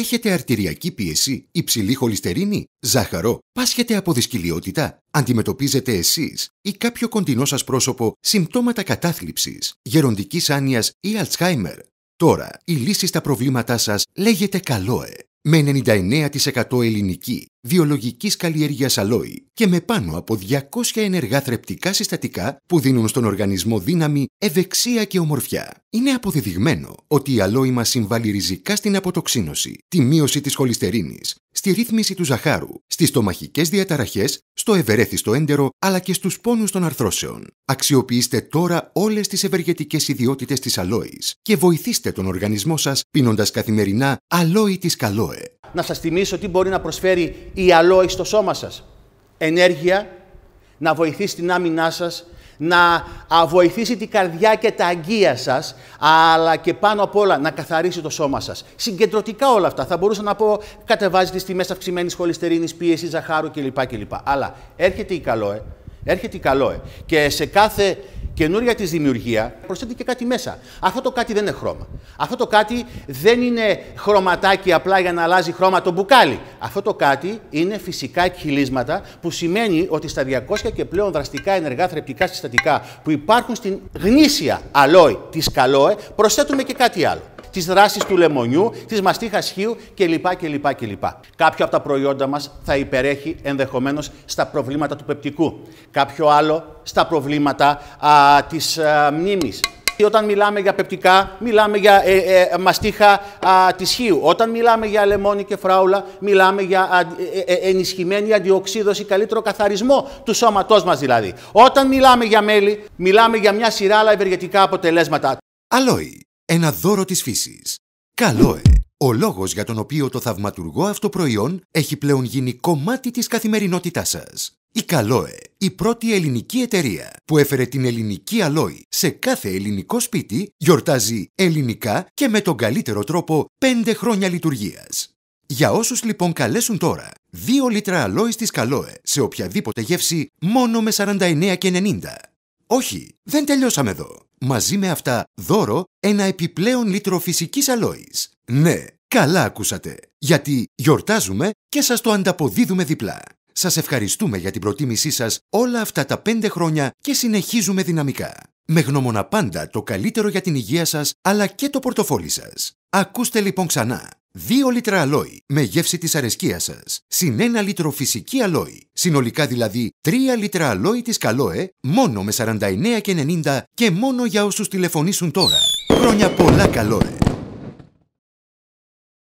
Έχετε αρτηριακή πίεση, υψηλή χολυστερίνη, ζάχαρο, πάσχετε από δυσκυλιότητα, αντιμετωπίζετε εσείς ή κάποιο κοντινό σας πρόσωπο συμπτώματα κατάθλιψης, γεροντικής άνοιας ή Αλτσχάιμερ. Τώρα η λύση στα προβλήματά σας λέγεται Καλόε με 99% ελληνική, βιολογικής καλλιέργειας αλόη και με πάνω από 200 ενεργά θρεπτικά συστατικά που δίνουν στον οργανισμό δύναμη, ευεξία και ομορφιά. Είναι αποδεδειγμένο ότι η αλόη μας συμβάλλει ριζικά στην αποτοξίνωση, τη μείωση της χολυστερίνης, στη ρύθμιση του ζαχάρου, στις στομαχικέ διαταραχές, στο ευερέθιστο έντερο αλλά και στους πόνους των αρθρώσεων. Αξιοποιήστε τώρα όλες τις ευεργετικές ιδιότητες της αλόης και βοηθήστε τον οργανισμό σας πίνοντας καθημερινά αλόη της καλόε. Να σας θυμίσω τι μπορεί να προσφέρει η αλόη στο σώμα σας. Ενέργεια, να βοηθήσει την άμυνά σας να βοηθήσει την καρδιά και τα αγκία σας, αλλά και πάνω απ' όλα να καθαρίσει το σώμα σας. Συγκεντρωτικά όλα αυτά. Θα μπορούσα να πω κατεβάζει τις τιμές αυξημένης χολυστερίνης, πίεση, ζαχάρου κλπ. κλπ. Αλλά έρχεται η καλόε, έρχεται η καλόε και σε κάθε καινούρια της δημιουργία προσθέτει και κάτι μέσα. Αυτό το κάτι δεν είναι χρώμα. Αυτό το κάτι δεν είναι χρωματάκι απλά για να αλλάζει χρώμα το μπουκάλι. Αυτό το κάτι είναι φυσικά εκχυλίσματα, που σημαίνει ότι στα 200 και πλέον δραστικά ενεργά θρεπτικά συστατικά που υπάρχουν στην γνήσια αλόη της καλόε προσθέτουμε και κάτι άλλο τη δράση του λεμονιού, της μαστίχας χείου κλπ. κλπ, κλπ. Κάποιο από τα προϊόντα μας θα υπερέχει ενδεχομένως στα προβλήματα του πεπτικού. Κάποιο άλλο στα προβλήματα τη μνήμη. Όταν μιλάμε για πεπτικά, μιλάμε για ε, ε, μαστίχα α, της χείου. Όταν μιλάμε για λεμόνι και φράουλα, μιλάμε για ε, ε, ε, ενισχυμένη αντιοξείδωση, καλύτερο καθαρισμό του σώματός μας δηλαδή. Όταν μιλάμε για μέλι, μιλάμε για μια σειρά άλλα ευεργετικά αποτελέσματα. Αλόι ένα δώρο της φύσης. Καλόε, ο λόγος για τον οποίο το θαυματουργό αυτό προϊόν έχει πλέον γίνει κομμάτι της καθημερινότητάς σας. Η Καλόε, η πρώτη ελληνική εταιρεία που έφερε την ελληνική αλόη σε κάθε ελληνικό σπίτι, γιορτάζει ελληνικά και με τον καλύτερο τρόπο 5 χρόνια λειτουργίας. Για όσους λοιπόν καλέσουν τώρα 2 λίτρα αλόης της Καλόε σε οποιαδήποτε γεύση μόνο με 49,90. Όχι, δεν τελειώσαμε εδώ μαζί με αυτά δώρο ένα επιπλέον λίτρο φυσικής αλόης. Ναι, καλά ακούσατε, γιατί γιορτάζουμε και σας το ανταποδίδουμε διπλά. Σας ευχαριστούμε για την προτίμησή σας όλα αυτά τα πέντε χρόνια και συνεχίζουμε δυναμικά. Με γνώμονα πάντα το καλύτερο για την υγεία σας αλλά και το πορτοφόλι σας. Ακούστε λοιπόν ξανά. 2 λίτρα αλόη με γεύση της αρεσκίας σας, συν λίτρο φυσική αλόη. Συνολικά δηλαδή 3 λίτρα αλόι της Καλόε μόνο με 49,90 και μόνο για όσους τηλεφωνήσουν τώρα. Χρόνια πολλά Καλόε!